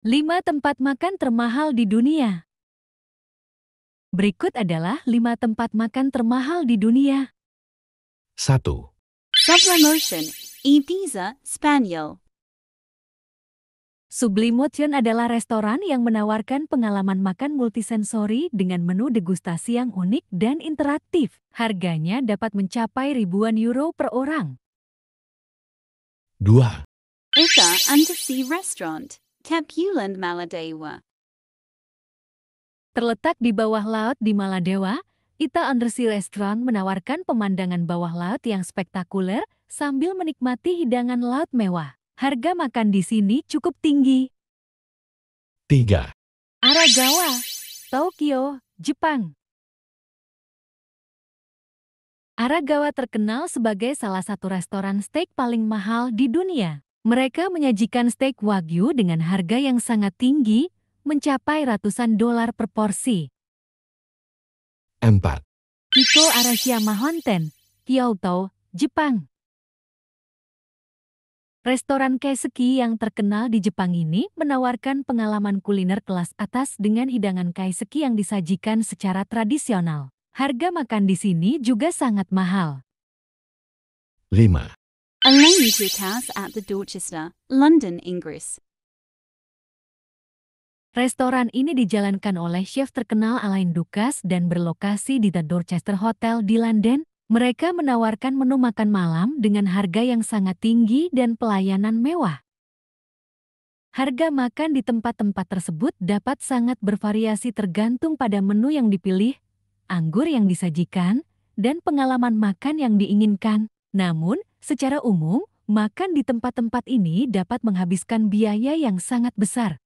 5 tempat makan termahal di dunia. Berikut adalah 5 tempat makan termahal di dunia. 1. Sublimotion, Ibiza, Spanyol. Sublimotion adalah restoran yang menawarkan pengalaman makan multisensori dengan menu degustasi yang unik dan interaktif. Harganya dapat mencapai ribuan euro per orang. 2. Eka Undersea Restaurant Tabuland Maladewa. Terletak di bawah laut di Maladewa, Ita Undersea Restaurant menawarkan pemandangan bawah laut yang spektakuler sambil menikmati hidangan laut mewah. Harga makan di sini cukup tinggi. 3. Aragawa, Tokyo, Jepang. Aragawa terkenal sebagai salah satu restoran steak paling mahal di dunia. Mereka menyajikan steak wagyu dengan harga yang sangat tinggi, mencapai ratusan dolar per porsi. 4. Kiko Arashiyama Honten, Kyoto, Jepang. Restoran kaiseki yang terkenal di Jepang ini menawarkan pengalaman kuliner kelas atas dengan hidangan kaiseki yang disajikan secara tradisional. Harga makan di sini juga sangat mahal. 5. Elaine at the Dorchester, London, Inggris. Restoran ini dijalankan oleh chef terkenal Alain Dukas dan berlokasi di The Dorchester Hotel di London. Mereka menawarkan menu makan malam dengan harga yang sangat tinggi dan pelayanan mewah. Harga makan di tempat-tempat tersebut dapat sangat bervariasi tergantung pada menu yang dipilih, anggur yang disajikan, dan pengalaman makan yang diinginkan. Namun, Secara umum, makan di tempat-tempat ini dapat menghabiskan biaya yang sangat besar,